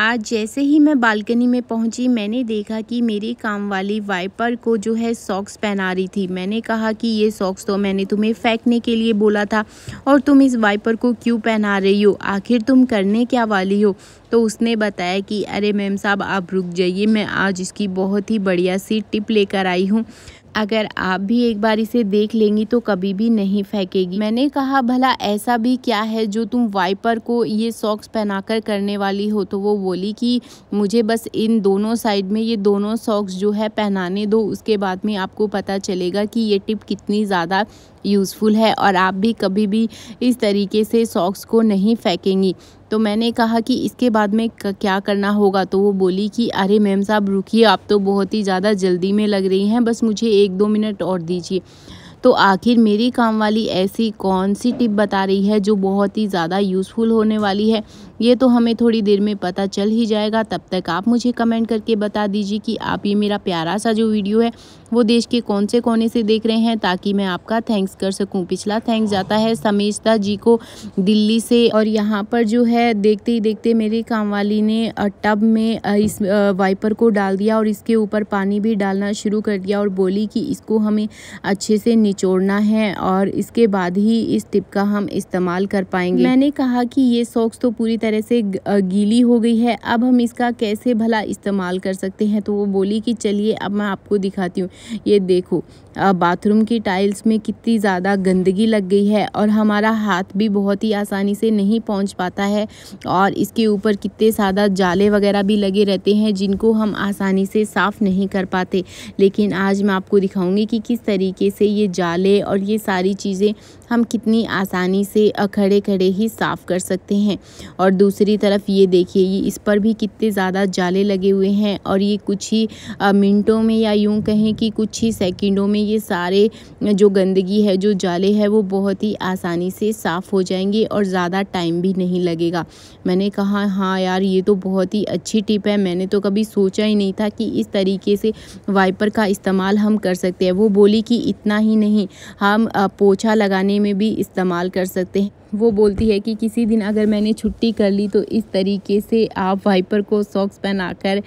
आज जैसे ही मैं बालकनी में पहुंची मैंने देखा कि मेरी काम वाली वाइपर को जो है सॉक्स पहना रही थी मैंने कहा कि ये सॉक्स तो मैंने तुम्हें फेंकने के लिए बोला था और तुम इस वाइपर को क्यों पहना रही हो आखिर तुम करने क्या वाली हो तो उसने बताया कि अरे मैम साहब आप रुक जाइए मैं आज इसकी बहुत ही बढ़िया सी टिप लेकर आई हूँ अगर आप भी एक बार इसे देख लेंगी तो कभी भी नहीं फेंकेगी मैंने कहा भला ऐसा भी क्या है जो तुम वाइपर को ये सॉक्स पहनाकर करने वाली हो तो वो बोली कि मुझे बस इन दोनों साइड में ये दोनों सॉक्स जो है पहनाने दो उसके बाद में आपको पता चलेगा कि ये टिप कितनी ज़्यादा यूज़फुल है और आप भी कभी भी इस तरीके से सॉक्स को नहीं फेंकेंगी तो मैंने कहा कि इसके बाद में क्या करना होगा तो वो बोली कि अरे मैम साहब रुकिए आप तो बहुत ही ज़्यादा जल्दी में लग रही हैं बस मुझे एक दो मिनट और दीजिए तो आखिर मेरी काम वाली ऐसी कौन सी टिप बता रही है जो बहुत ही ज़्यादा यूज़फुल होने वाली है ये तो हमें थोड़ी देर में पता चल ही जाएगा तब तक आप मुझे कमेंट करके बता दीजिए कि आप ये मेरा प्यारा सा जो वीडियो है वो देश के कौन से कोने से देख रहे हैं ताकि मैं आपका थैंक्स कर सकूँ पिछला थैंक्स जाता है समेजता जी को दिल्ली से और यहाँ पर जो है देखते ही देखते मेरी वाली ने टब में इस वाइपर को डाल दिया और इसके ऊपर पानी भी डालना शुरू कर दिया और बोली कि इसको हमें अच्छे से निचोड़ना है और इसके बाद ही इस टिप का हम इस्तेमाल कर पाएंगे मैंने कहा कि ये सॉक्स तो पूरी तरह से गीली हो गई है अब हम इसका कैसे भला इस्तेमाल कर सकते हैं तो वो बोली कि चलिए अब मैं आपको दिखाती हूँ ये देखो बाथरूम की टाइल्स में कितनी ज़्यादा गंदगी लग गई है और हमारा हाथ भी बहुत ही आसानी से नहीं पहुँच पाता है और इसके ऊपर कितने ज़्यादा जाले वगैरह भी लगे रहते हैं जिनको हम आसानी से साफ़ नहीं कर पाते लेकिन आज मैं आपको दिखाऊंगी कि किस तरीके से ये जाले और ये सारी चीज़ें हम कितनी आसानी से खड़े खड़े ही साफ़ कर सकते हैं और दूसरी तरफ ये देखिए ये इस पर भी कितने ज़्यादा जाले लगे हुए हैं और ये कुछ ही मिनटों में या यूँ कहें कि कुछ ही सेकंडों में ये सारे जो गंदगी है जो जाले है वो बहुत ही आसानी से साफ़ हो जाएंगे और ज़्यादा टाइम भी नहीं लगेगा मैंने कहा हाँ यार ये तो बहुत ही अच्छी टिप है मैंने तो कभी सोचा ही नहीं था कि इस तरीके से वाइपर का इस्तेमाल हम कर सकते हैं वो बोली कि इतना ही नहीं नहीं हम पोछा लगाने में भी इस्तेमाल कर सकते हैं वो बोलती है कि किसी दिन अगर मैंने छुट्टी कर ली तो इस तरीके से आप वाइपर को सॉक्स पहनाकर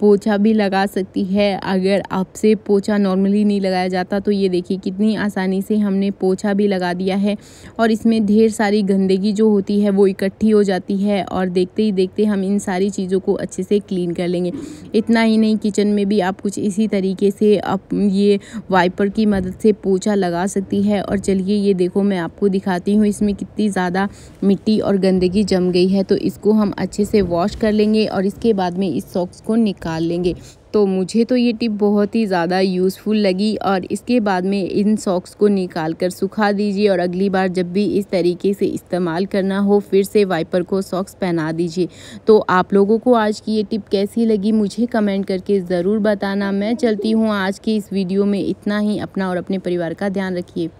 पोछा भी लगा सकती है अगर आपसे पोछा नॉर्मली नहीं लगाया जाता तो ये देखिए कितनी आसानी से हमने पोछा भी लगा दिया है और इसमें ढेर सारी गंदगी जो होती है वो इकट्ठी हो जाती है और देखते ही देखते हम इन सारी चीज़ों को अच्छे से क्लीन कर लेंगे इतना ही नहीं किचन में भी आप कुछ इसी तरीके से आप ये वाइपर की मदद से पोछा लगा सकती है और चलिए ये देखो मैं आपको दिखाती हूँ इसमें कितनी ही ज़्यादा मिट्टी और गंदगी जम गई है तो इसको हम अच्छे से वॉश कर लेंगे और इसके बाद में इस सॉक्स को निकाल लेंगे तो मुझे तो ये टिप बहुत ही ज़्यादा यूज़फुल लगी और इसके बाद में इन सॉक्स को निकाल कर सुखा दीजिए और अगली बार जब भी इस तरीके से इस्तेमाल करना हो फिर से वाइपर को सॉक्स पहना दीजिए तो आप लोगों को आज की ये टिप कैसी लगी मुझे कमेंट करके ज़रूर बताना मैं चलती हूँ आज की इस वीडियो में इतना ही अपना और अपने परिवार का ध्यान रखिए